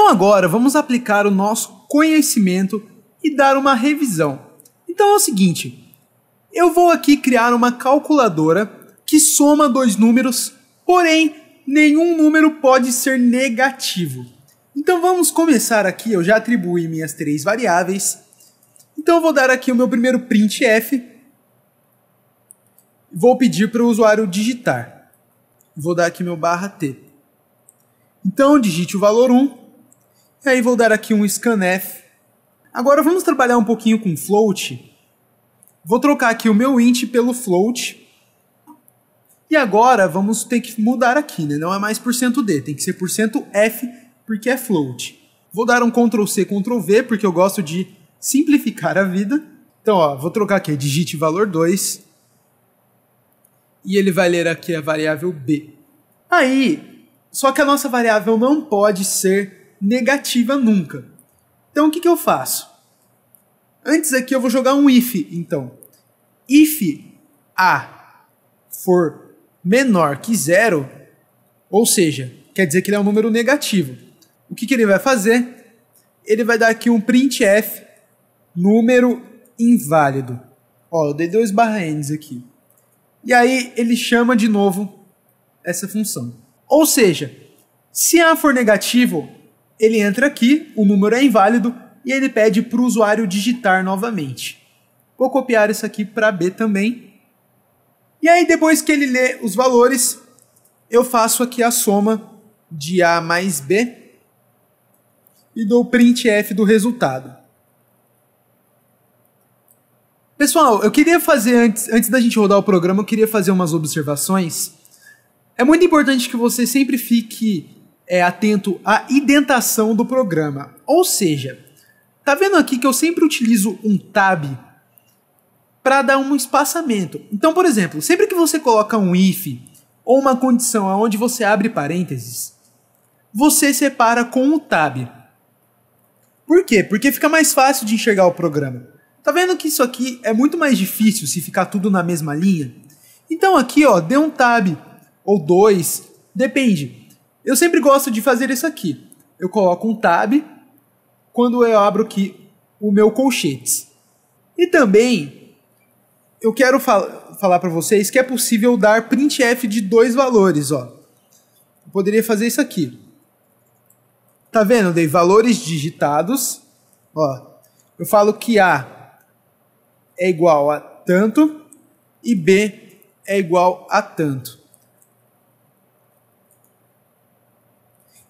Então agora vamos aplicar o nosso conhecimento e dar uma revisão. Então é o seguinte, eu vou aqui criar uma calculadora que soma dois números, porém nenhum número pode ser negativo. Então vamos começar aqui, eu já atribuí minhas três variáveis. Então eu vou dar aqui o meu primeiro printf. Vou pedir para o usuário digitar. Vou dar aqui meu barra t. Então digite o valor 1 e aí vou dar aqui um scanf. Agora vamos trabalhar um pouquinho com float. Vou trocar aqui o meu int pelo float. E agora vamos ter que mudar aqui, né? Não é mais %d, tem que ser %f, porque é float. Vou dar um Ctrl C, Ctrl V, porque eu gosto de simplificar a vida. Então, ó, vou trocar aqui, digite valor 2. E ele vai ler aqui a variável b. Aí, só que a nossa variável não pode ser negativa nunca. Então o que, que eu faço? Antes aqui eu vou jogar um if, então. If A for menor que zero, ou seja, quer dizer que ele é um número negativo. O que, que ele vai fazer? Ele vai dar aqui um printf número inválido. Ó, eu dei dois barra n's aqui. E aí ele chama de novo essa função. Ou seja, se A for negativo, ele entra aqui, o número é inválido e ele pede para o usuário digitar novamente. Vou copiar isso aqui para B também. E aí depois que ele lê os valores, eu faço aqui a soma de A mais B e dou printf do resultado. Pessoal, eu queria fazer, antes, antes da gente rodar o programa, eu queria fazer umas observações. É muito importante que você sempre fique é, atento à indentação do programa. Ou seja, tá vendo aqui que eu sempre utilizo um tab para dar um espaçamento. Então, por exemplo, sempre que você coloca um if ou uma condição aonde você abre parênteses, você separa com o um tab. Por quê? Porque fica mais fácil de enxergar o programa. Tá vendo que isso aqui é muito mais difícil se ficar tudo na mesma linha? Então aqui, ó, dê um tab ou dois, depende. Eu sempre gosto de fazer isso aqui. Eu coloco um tab quando eu abro aqui o meu colchetes. E também eu quero fal falar para vocês que é possível dar printf de dois valores, ó. Eu poderia fazer isso aqui. Tá vendo? Eu dei valores digitados, ó. Eu falo que A é igual a tanto e B é igual a tanto.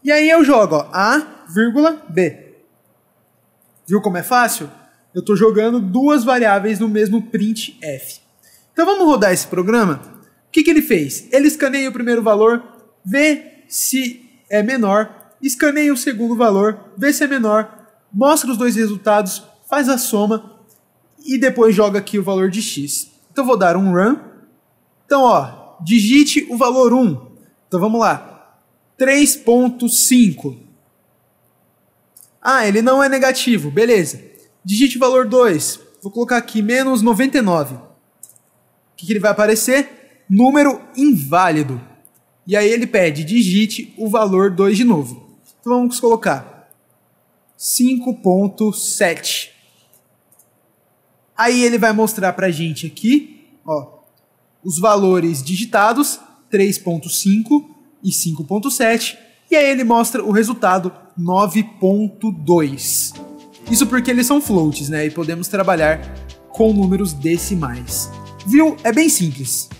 E aí eu jogo ó, A, vírgula, B. Viu como é fácil? Eu estou jogando duas variáveis no mesmo print f. Então vamos rodar esse programa. O que, que ele fez? Ele escaneia o primeiro valor, vê se é menor, escaneia o segundo valor, vê se é menor, mostra os dois resultados, faz a soma e depois joga aqui o valor de x. Então vou dar um run. Então, ó, digite o valor 1. Então vamos lá. 3.5. Ah, ele não é negativo, beleza. Digite o valor 2. Vou colocar aqui menos 99. O que, que ele vai aparecer? Número inválido. E aí ele pede, digite o valor 2 de novo. Então vamos colocar 5.7. Aí ele vai mostrar para a gente aqui, ó, os valores digitados, 3.5 e 5.7, e aí ele mostra o resultado 9.2. Isso porque eles são floats, né? E podemos trabalhar com números decimais. Viu? É bem simples.